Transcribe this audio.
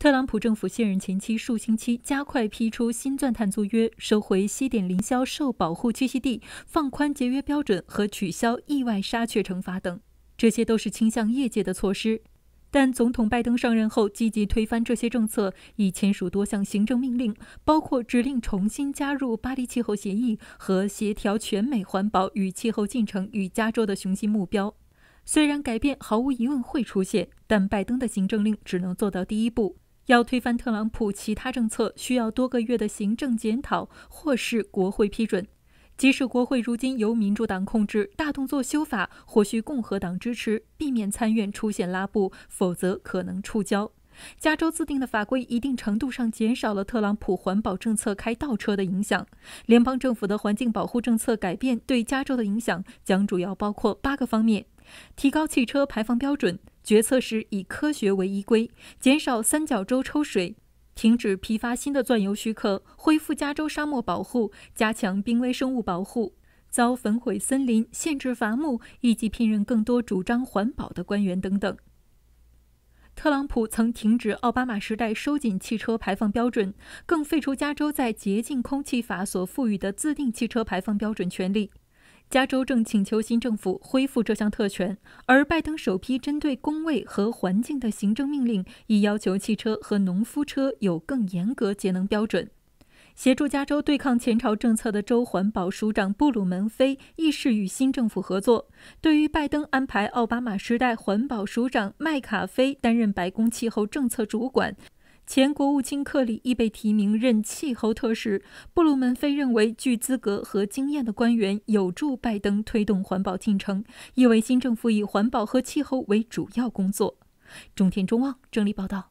特朗普政府卸任前期数星期加快批出新钻探租约、收回西点林销售保护栖息地、放宽节约标准和取消意外杀雀惩罚等，这些都是倾向业界的措施。但总统拜登上任后，积极推翻这些政策，已签署多项行政命令，包括指令重新加入巴黎气候协议和协调全美环保与气候进程与加州的雄心目标。虽然改变毫无疑问会出现，但拜登的行政令只能做到第一步。要推翻特朗普其他政策，需要多个月的行政检讨，或是国会批准。即使国会如今由民主党控制，大动作修法或需共和党支持，避免参院出现拉布，否则可能触礁。加州自定的法规一定程度上减少了特朗普环保政策开倒车的影响。联邦政府的环境保护政策改变对加州的影响将主要包括八个方面：提高汽车排放标准。决策时以科学为依归，减少三角洲抽水，停止批发新的钻油许可，恢复加州沙漠保护，加强濒危生物保护，遭焚毁森林，限制伐木，以及聘任更多主张环保的官员等等。特朗普曾停止奥巴马时代收紧汽车排放标准，更废除加州在洁净空气法所赋予的自定汽车排放标准权利。加州正请求新政府恢复这项特权，而拜登首批针对工位和环境的行政命令，已要求汽车和农夫车有更严格节能标准。协助加州对抗前朝政策的州环保署长布鲁门菲，亦是与新政府合作。对于拜登安排奥巴马时代环保署长麦卡菲担任白宫气候政策主管。前国务卿克里亦被提名任气候特使。布鲁门菲认为，具资格和经验的官员有助拜登推动环保进程，也为新政府以环保和气候为主要工作。中天中望整理报道。